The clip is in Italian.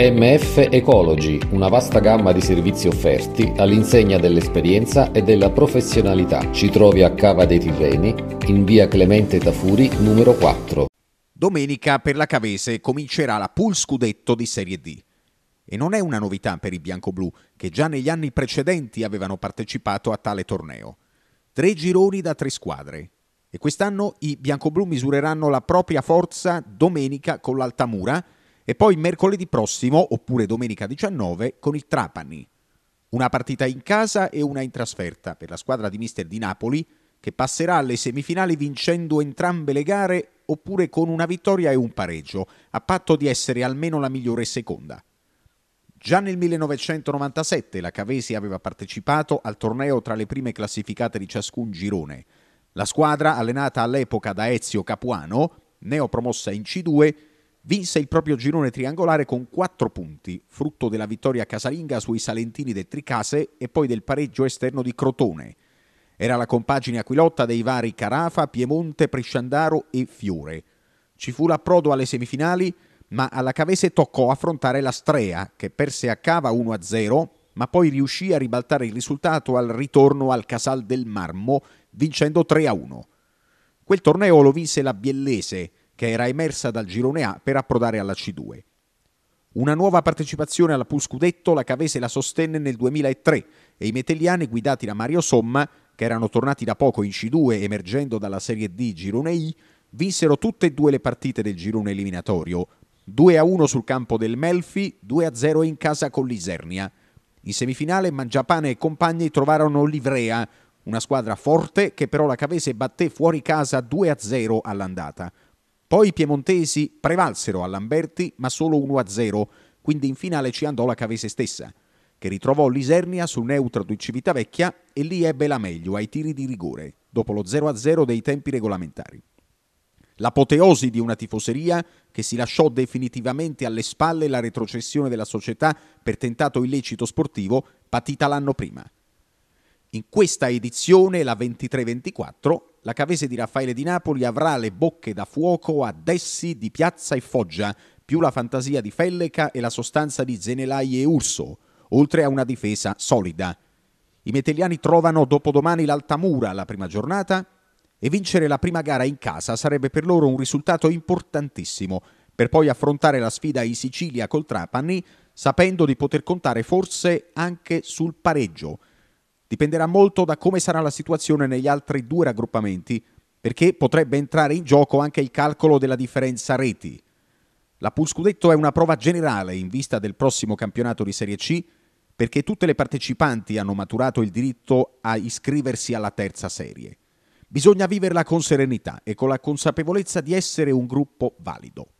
MF Ecology, una vasta gamma di servizi offerti all'insegna dell'esperienza e della professionalità. Ci trovi a Cava dei Tirreni, in via Clemente Tafuri, numero 4. Domenica per la Cavese comincerà la Pool Scudetto di Serie D. E non è una novità per i biancoblù, che già negli anni precedenti avevano partecipato a tale torneo. Tre gironi da tre squadre. E quest'anno i biancoblù misureranno la propria forza domenica con l'Altamura, e poi mercoledì prossimo, oppure domenica 19, con il Trapani. Una partita in casa e una in trasferta per la squadra di mister di Napoli, che passerà alle semifinali vincendo entrambe le gare oppure con una vittoria e un pareggio, a patto di essere almeno la migliore seconda. Già nel 1997 la Cavesi aveva partecipato al torneo tra le prime classificate di ciascun girone. La squadra, allenata all'epoca da Ezio Capuano, neopromossa in C2, vinse il proprio girone triangolare con 4 punti, frutto della vittoria casalinga sui salentini del Tricase e poi del pareggio esterno di Crotone. Era la compagine aquilotta dei vari Carafa, Piemonte, Prisciandaro e Fiore. Ci fu l'approdo alle semifinali, ma alla Cavese toccò affrontare la Strea, che perse a Cava 1-0, ma poi riuscì a ribaltare il risultato al ritorno al Casal del Marmo, vincendo 3-1. Quel torneo lo vinse la Biellese, che era emersa dal girone A per approdare alla C2. Una nuova partecipazione alla Pool Scudetto la Cavese la sostenne nel 2003 e i metelliani guidati da Mario Somma, che erano tornati da poco in C2 emergendo dalla Serie D girone I, vinsero tutte e due le partite del girone eliminatorio, 2 a 1 sul campo del Melfi, 2 a 0 in casa con l'Isernia. In semifinale Mangiapane e compagni trovarono Livrea, una squadra forte che però la Cavese batté fuori casa 2 a 0 all'andata. Poi i piemontesi prevalsero a Lamberti ma solo 1-0, quindi in finale ci andò la Cavese stessa, che ritrovò l'Isernia sul neutro di Civitavecchia e lì ebbe la meglio ai tiri di rigore, dopo lo 0-0 dei tempi regolamentari. L'apoteosi di una tifoseria che si lasciò definitivamente alle spalle la retrocessione della società per tentato illecito sportivo patita l'anno prima. In questa edizione, la 23-24, la Cavese di Raffaele di Napoli avrà le bocche da fuoco a Dessi di Piazza e Foggia, più la fantasia di Felleca e la sostanza di Zenelai e Urso, oltre a una difesa solida. I metelliani trovano dopodomani l'Altamura alla prima giornata e vincere la prima gara in casa sarebbe per loro un risultato importantissimo, per poi affrontare la sfida in Sicilia col Trapani, sapendo di poter contare forse anche sul pareggio, dipenderà molto da come sarà la situazione negli altri due raggruppamenti, perché potrebbe entrare in gioco anche il calcolo della differenza reti. La Pool Scudetto è una prova generale in vista del prossimo campionato di Serie C, perché tutte le partecipanti hanno maturato il diritto a iscriversi alla terza serie. Bisogna viverla con serenità e con la consapevolezza di essere un gruppo valido.